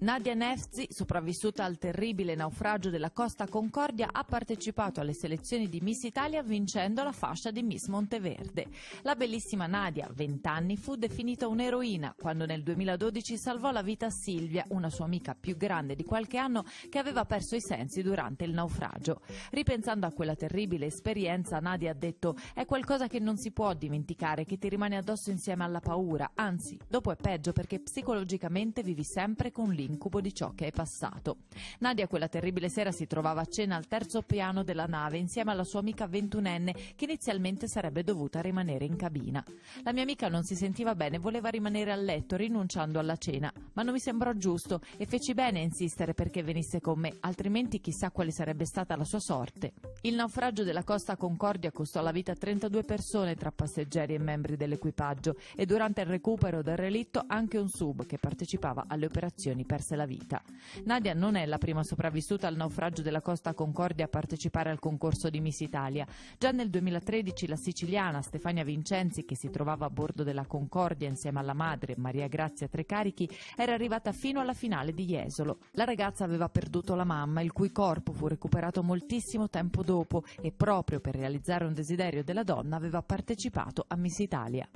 Nadia Nefzi, sopravvissuta al terribile naufragio della Costa Concordia, ha partecipato alle selezioni di Miss Italia vincendo la fascia di Miss Monteverde. La bellissima Nadia, 20 anni, fu definita un'eroina quando nel 2012 salvò la vita a Silvia, una sua amica più grande di qualche anno che aveva perso i sensi durante il naufragio. Ripensando a quella terribile esperienza, Nadia ha detto è qualcosa che non si può dimenticare, che ti rimane addosso insieme alla paura, anzi, dopo è peggio perché psicologicamente vivi sempre con l'idea l'incubo di ciò che è passato. Nadia quella terribile sera si trovava a cena al terzo piano della nave insieme alla sua amica ventunenne che inizialmente sarebbe dovuta rimanere in cabina. La mia amica non si sentiva bene, voleva rimanere a letto rinunciando alla cena, ma non mi sembrò giusto e feci bene a insistere perché venisse con me, altrimenti chissà quale sarebbe stata la sua sorte. Il naufragio della Costa Concordia costò la vita a 32 persone tra passeggeri e membri dell'equipaggio e durante il recupero del relitto anche un sub che partecipava alle operazioni per perse la vita. Nadia non è la prima sopravvissuta al naufragio della Costa Concordia a partecipare al concorso di Miss Italia. Già nel 2013 la siciliana Stefania Vincenzi, che si trovava a bordo della Concordia insieme alla madre Maria Grazia Trecarichi, era arrivata fino alla finale di Jesolo. La ragazza aveva perduto la mamma, il cui corpo fu recuperato moltissimo tempo dopo e proprio per realizzare un desiderio della donna aveva partecipato a Miss Italia.